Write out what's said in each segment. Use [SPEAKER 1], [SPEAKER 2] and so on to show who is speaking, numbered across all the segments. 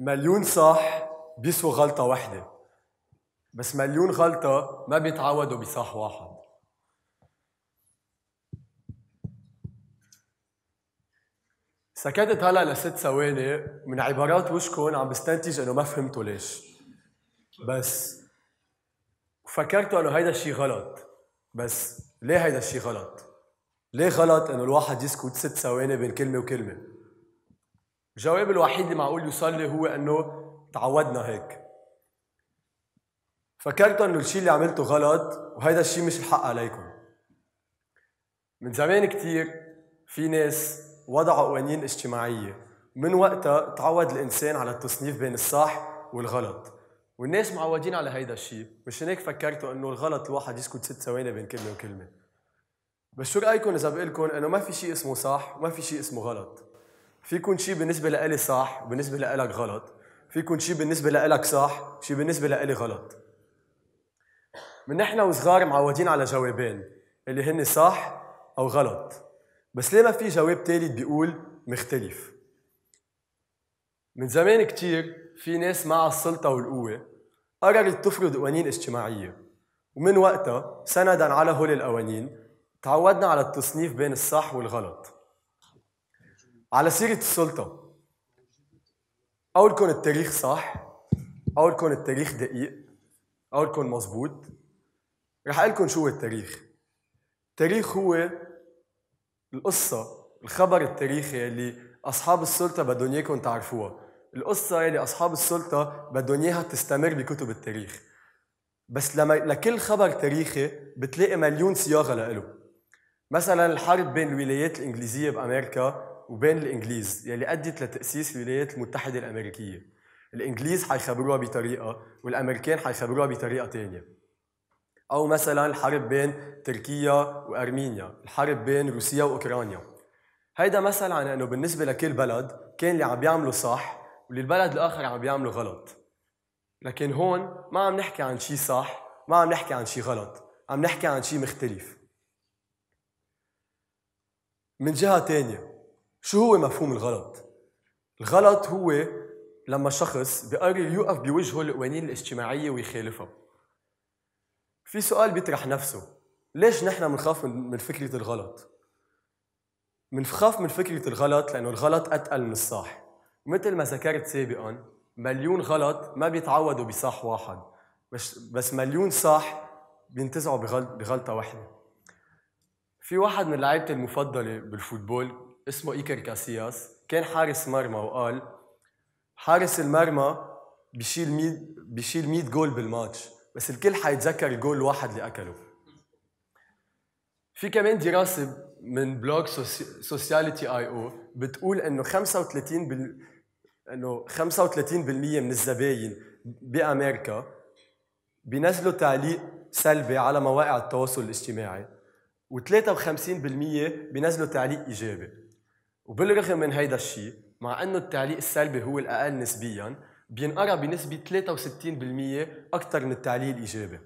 [SPEAKER 1] مليون صح بيسوى غلطة واحدة بس مليون غلطة ما بيتعودوا بصح واحد سكتت هلا لست ثواني من عبارات وشكم عم بستنتج انه ما فهمتوا ليش بس فكرتوا انه هيدا الشيء غلط بس ليه هيدا الشيء غلط؟ ليه غلط انه الواحد يسكت ست ثواني بين كلمه وكلمه؟ الجواب الوحيد اللي معقول يوصل لي هو انه تعودنا هيك فكرتوا انه الشيء اللي عملته غلط وهيدا الشيء مش الحق عليكم من زمان كتير في ناس وضعوا قوانين اجتماعية من وقتها تعود الإنسان على التصنيف بين الصح والغلط والناس معودين على هيدا الشيء مشان هيك فكرتوا انه الغلط الواحد يسكت ست ثواني بين كلمة وكلمة بس شو رأيكم إذا بقول لكم إنه ما في شيء اسمه صح وما في شيء اسمه غلط في يكون شيء بالنسبه لإلي صح وبالنسبه لإلك غلط في يكون شيء بالنسبه لإلك صح شيء بالنسبه لإلي غلط من نحن وصغار معودين على جوابين اللي هن صح او غلط بس ليه ما في جواب ثالث بيقول مختلف من زمان كتير في ناس مع السلطة والقوة قررت تفرض قوانين اجتماعية ومن وقتها سندا على هول القوانين تعودنا على التصنيف بين الصح والغلط على سيرة السلطة أول التاريخ صح أول التاريخ دقيق أول مظبوط رح أقول لكم شو هو التاريخ التاريخ هو القصة الخبر التاريخي اللي أصحاب السلطة بدهم إياكم تعرفوها القصة اللي أصحاب السلطة بدهم إياها تستمر بكتب التاريخ بس لما لكل خبر تاريخي بتلاقي مليون صياغة لإله مثلا الحرب بين الولايات الإنجليزية بأمريكا وبين الانجليز يلي ادت لتاسيس الولايات المتحده الامريكيه الانجليز حيخبروها بطريقه والامريكان حيخبروها بطريقه ثانيه او مثلا الحرب بين تركيا وارمينيا الحرب بين روسيا واوكرانيا هيدا مثل عن انه بالنسبه لكل بلد كان اللي عم بيعمله صح واللي البلد الاخر عم بيعمله غلط لكن هون ما عم نحكي عن شيء صح ما عم نحكي عن شيء غلط عم نحكي عن شيء مختلف من جهه ثانيه شو هو مفهوم الغلط؟ الغلط هو لما شخص بقرر يوقف بوجهه القوانين الاجتماعية ويخالفها في سؤال بيطرح نفسه ليش نحن بنخاف من فكرة الغلط؟ بنخاف من فكرة الغلط لأنه الغلط أتقل من الصح مثل ما ذكرت سابقا مليون غلط ما بيتعودوا بصح واحد بس, بس مليون صح بينتزعوا بغلطة واحدة في واحد من لعيبتي المفضلة بالفوتبول اسمه ايكر كاسياس كان حارس مرمى وقال حارس المرمى بشيل 100 بشيل 100 جول بالماتش بس الكل حيتذكر الجول الواحد اللي اكله في كمان دراسه من بلوج سوسياليتي اي او بتقول انه 35 بال... انه 35% من الزباين بامريكا بينزلوا تعليق سلبي على مواقع التواصل الاجتماعي و53% بينزلوا تعليق ايجابي وبالرغم من هيدا الشيء مع انه التعليق السلبي هو الاقل نسبيا بينقرا بنسبه 63% اكثر من التعليق الايجابي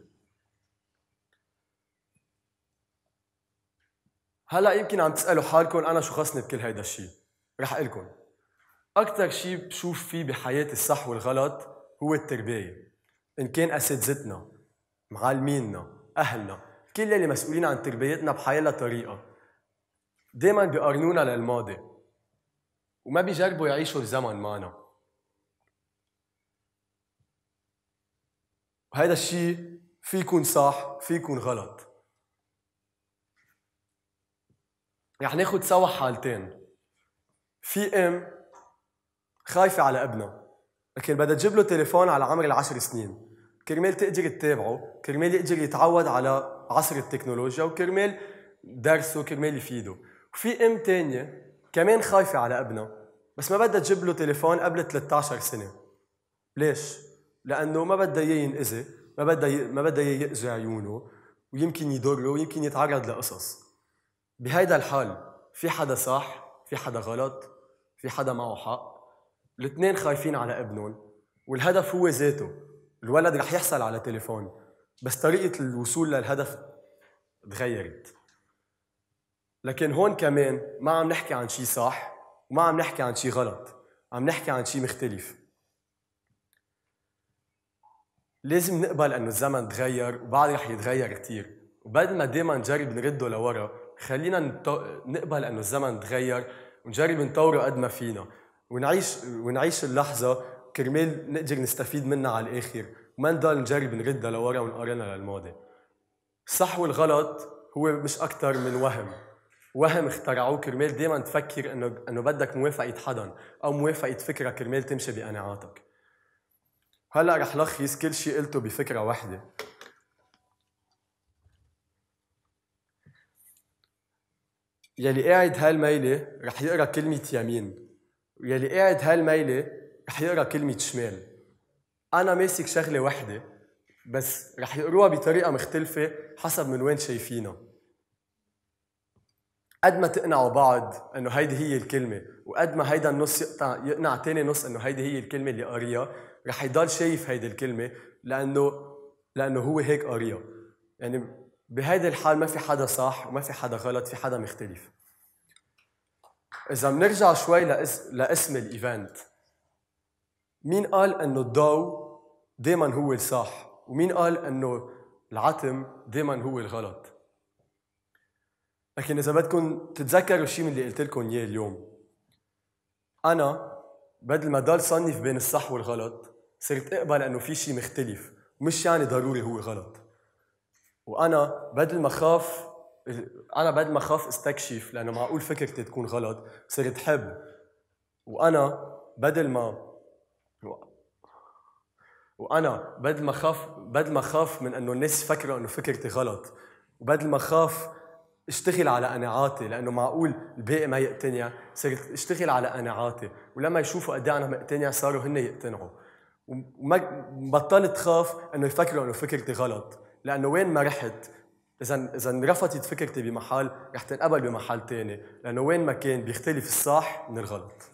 [SPEAKER 1] هلا يمكن عم تسالوا حالكم انا شو خصني بكل هيدا الشيء رح اقول لكم اكثر شيء بشوف فيه بحياتي الصح والغلط هو التربيه ان كان اساتذتنا معلمينا اهلنا كل اللي مسؤولين عن تربيتنا بحيلا طريقه دائما بيقارنونا للماضي وما بيجربوا يعيشوا الزمن معنا وهذا الشيء في يكون صح في يكون غلط رح ناخد سوا حالتين في ام خايفة على ابنها لكن بدها تجيب له تليفون على عمر العشر سنين كرمال تقدر تتابعه كرمال يقدر يتعود على عصر التكنولوجيا وكرمال درسه كرمال يفيده وفي ام تانية كمان خايفة على ابنها بس ما بدها تجيب له تليفون قبل 13 سنة ليش؟ لأنه ما بدها إياه ينأذي ما بدها ي... ما بدها يأذي عيونه ويمكن يضره ويمكن يتعرض لقصص بهيدا الحال في حدا صح في حدا غلط في حدا معه حق الاثنين خايفين على ابنهم والهدف هو ذاته الولد رح يحصل على تليفون بس طريقة الوصول للهدف تغيرت لكن هون كمان ما عم نحكي عن شيء صح وما عم نحكي عن شيء غلط عم نحكي عن شيء مختلف لازم نقبل انه الزمن تغير وبعد رح يتغير كثير وبدل ما دائما نجرب نرده لورا خلينا نقبل انه الزمن تغير ونجرب نطوره قد ما فينا ونعيش ونعيش اللحظه كرمال نقدر نستفيد منها على الاخر وما نضل نجرب نردها لورا ونقارنها للماضي الصح والغلط هو مش اكثر من وهم وهم اخترعوه كرمال دايما تفكر انه انه بدك موافقه حدا او موافقه فكره كرمال تمشي بقناعاتك هلا رح لخص كل شيء قلته بفكره واحده يلي قاعد هالميله رح يقرا كلمه يمين ويلي قاعد هالميله رح يقرا كلمه شمال انا ماسك شغله وحده بس رح يقروها بطريقه مختلفه حسب من وين شايفينها قد ما تقنعوا بعض انه هيدي هي الكلمه وقد ما هيدا النص يقنع تاني نص انه هيدي هي الكلمه اللي قاريها رح يضل شايف هيدي الكلمه لانه لانه هو هيك قاريها يعني بهيدي الحال ما في حدا صح وما في حدا غلط في حدا مختلف اذا بنرجع شوي لأس... لاسم الايفنت مين قال انه الضوء دائما هو الصح ومين قال انه العتم دائما هو الغلط لكن اذا بدكم تتذكروا الشيء اللي قلت لكم اياه اليوم انا بدل ما ضل صنف بين الصح والغلط صرت اقبل انه في شيء مختلف مش يعني ضروري هو غلط وانا بدل ما خاف انا بدل ما خاف استكشف لانه معقول فكرتي تكون غلط صرت حب وانا بدل ما وانا بدل ما خاف بدل ما خاف من انه الناس يفكروا انه فكرتي غلط وبدل ما خاف اشتغل على قناعاتي لانه معقول الباقي ما يقتنع صرت اشتغل على قناعاتي ولما يشوفوا قد انا مقتنع صاروا هن يقتنعوا وبطلت خاف انه يفكروا انه فكرتي غلط لانه وين ما رحت اذا اذا انرفضت فكرتي بمحل رح تنقبل بمحل ثاني لانه وين ما كان بيختلف الصح من الغلط